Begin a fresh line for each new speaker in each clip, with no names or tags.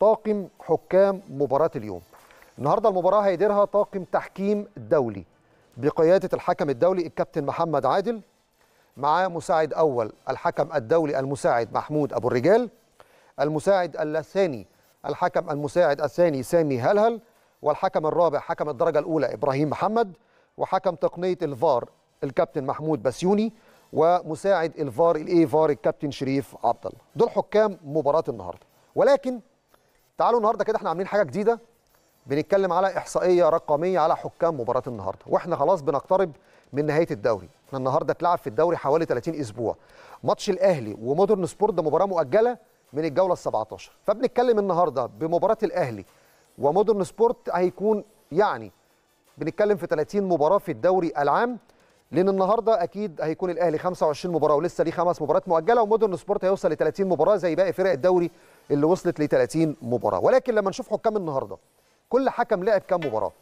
طاقم حكام مباراة اليوم النهاردة المباراة هيديرها طاقم تحكيم دولي بقيادة الحكم الدولي الكابتن محمد عادل معاه مساعد أول الحكم الدولي المساعد محمود أبو الرجال المساعد الثاني الحكم المساعد الثاني سامي هلهل والحكم الرابع حكم الدرجة الأولى إبراهيم محمد وحكم تقنية الفار الكابتن محمود بسيوني ومساعد الفار الاي فار الكابتن شريف عبد الله دول حكام مباراة النهارده ولكن تعالوا النهارده كده احنا عاملين حاجه جديده بنتكلم على احصائيه رقميه على حكام مباراه النهارده واحنا خلاص بنقترب من نهايه الدوري احنا النهارده اتلعب في الدوري حوالي 30 اسبوع ماتش الاهلي ومودرن سبورت ده مباراه مؤجله من الجوله ال17 فبنتكلم النهارده بمباراه الاهلي ومودرن سبورت هيكون يعني بنتكلم في 30 مباراه في الدوري العام لان النهارده اكيد هيكون الاهلي 25 مباراه ولسه ليه خمس مباريات مؤجله ومودرن سبورت هيوصل ل 30 مباراه زي باقي فرق الدوري اللي وصلت ل 30 مباراه ولكن لما نشوف حكام النهارده كل حكم لعب كام مباراه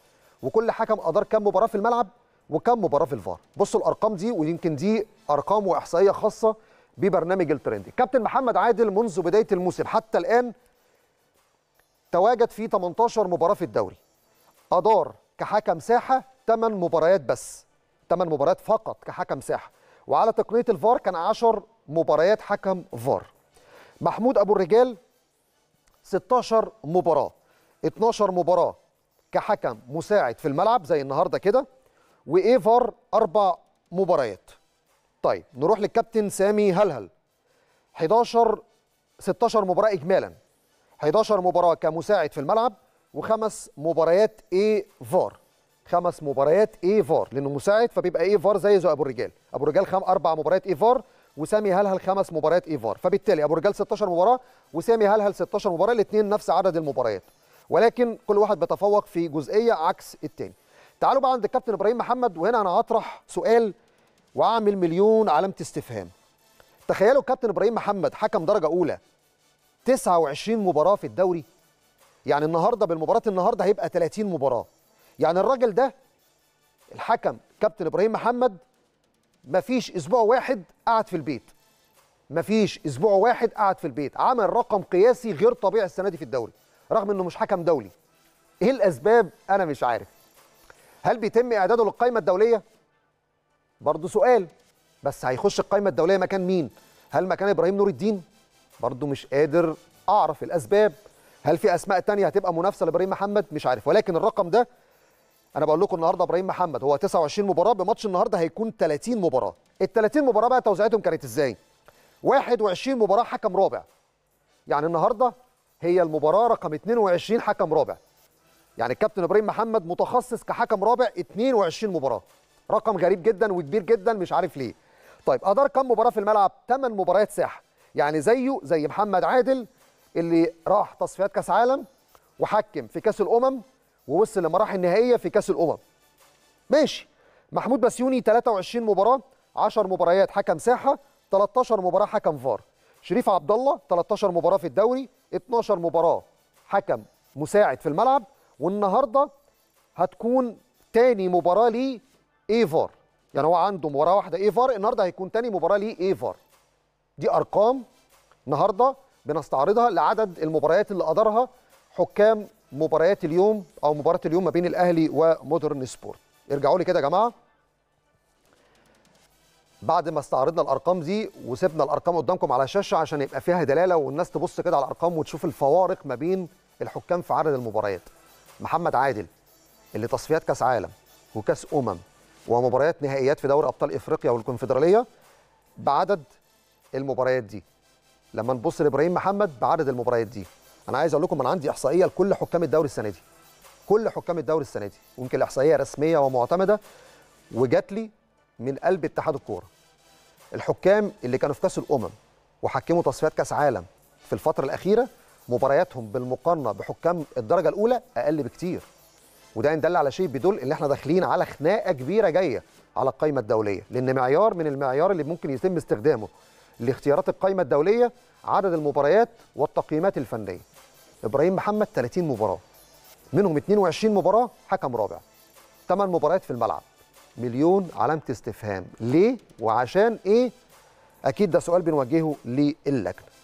وكل حكم ادار كام مباراه في الملعب وكم مباراه في الفار بصوا الارقام دي ويمكن دي ارقام واحصائيه خاصه ببرنامج الترند كابتن محمد عادل منذ بدايه الموسم حتى الان تواجد في 18 مباراه في الدوري ادار كحكم ساحه 8 مباريات بس 8 مباريات فقط كحكم ساحه وعلى تقنيه الفار كان 10 مباريات حكم فار محمود ابو الرجال 16 مباراه 12 مباراه كحكم مساعد في الملعب زي النهارده كده وايه فار اربع مباريات طيب نروح للكابتن سامي هلهل 11 16 مباراه اجمالا 11 مباراه كمساعد في الملعب وخمس مباريات ايه فار خمس مباريات اي فار لانه مساعد فبيبقى اي فار زي زي ابو الرجال ابو الرجال خم... اربع مباريات اي فار وسامي هلهل خمس مباريات اي فار فبالتالي ابو الرجال 16 مباراه وسامي هلهل 16 مباراه الاثنين نفس عدد المباريات ولكن كل واحد بيتفوق في جزئيه عكس الثاني تعالوا بقى عند الكابتن ابراهيم محمد وهنا انا هطرح سؤال واعمل مليون علامه استفهام تخيلوا الكابتن ابراهيم محمد حكم درجه اولى 29 مباراه في الدوري يعني النهارده بالمباراه النهارده هيبقى 30 مباراه يعني الراجل ده الحكم كابتن ابراهيم محمد مفيش اسبوع واحد قعد في البيت مفيش اسبوع واحد قعد في البيت عمل رقم قياسي غير طبيعي السنه دي في الدوري رغم انه مش حكم دولي ايه الاسباب انا مش عارف هل بيتم اعداده للقائمه الدوليه برضه سؤال بس هيخش القائمه الدوليه مكان مين هل مكان ابراهيم نور الدين برضه مش قادر اعرف الاسباب هل في اسماء تانية هتبقى منافسه لابراهيم محمد مش عارف ولكن الرقم ده انا بقول لكم النهارده ابراهيم محمد هو 29 مباراه بماتش النهارده هيكون 30 مباراه ال 30 مباراه بقى توزيعتهم كانت ازاي 21 مباراه حكم رابع يعني النهارده هي المباراه رقم 22 حكم رابع يعني الكابتن ابراهيم محمد متخصص كحكم رابع 22 مباراه رقم غريب جدا وكبير جدا مش عارف ليه طيب ادار كم مباراه في الملعب 8 مباريات ساحه يعني زيه زي محمد عادل اللي راح تصفيات كاس عالم وحكم في كاس الامم ووصل لمراحل نهائيه في كاس الامم ماشي محمود بسيوني 23 مباراه 10 مباريات حكم ساحه 13 مباراه حكم فار شريف عبد الله 13 مباراه في الدوري 12 مباراه حكم مساعد في الملعب والنهارده هتكون تاني مباراه لي ايفار يعني هو عنده مباراه واحده ايفار النهارده هيكون تاني مباراه لي ايفار دي ارقام النهارده بنستعرضها لعدد المباريات اللي ادارها حكام مباريات اليوم او مباراه اليوم ما بين الاهلي ومودرن سبورت ارجعوا لي كده يا جماعه بعد ما استعرضنا الارقام دي وسبنا الارقام قدامكم على الشاشه عشان يبقى فيها دلاله والناس تبص كده على الارقام وتشوف الفوارق ما بين الحكام في عدد المباريات محمد عادل اللي تصفيات كاس عالم وكاس امم ومباريات نهائيات في دوري ابطال افريقيا والكونفدراليه بعدد المباريات دي لما نبص لابراهيم محمد بعدد المباريات دي انا عايز اقول لكم انا عندي احصائيه لكل حكام الدوري السنه دي كل حكام الدوري السنه دي ويمكن الاحصائيه رسميه ومعتمده وجات لي من قلب اتحاد الكوره الحكام اللي كانوا في كاس الامم وحكموا تصفيات كاس عالم في الفتره الاخيره مبارياتهم بالمقارنه بحكام الدرجه الاولى اقل بكتير وده يدل على شيء بيدل ان احنا داخلين على خناقه كبيره جايه على القائمه الدوليه لان معيار من المعيار اللي ممكن يتم استخدامه لاختيارات القائمه الدوليه عدد المباريات والتقييمات الفنيه ابراهيم محمد 30 مباراه منهم 22 مباراه حكم رابع 8 مباريات في الملعب مليون علامه استفهام ليه وعشان ايه اكيد ده سؤال بنوجهه للجنه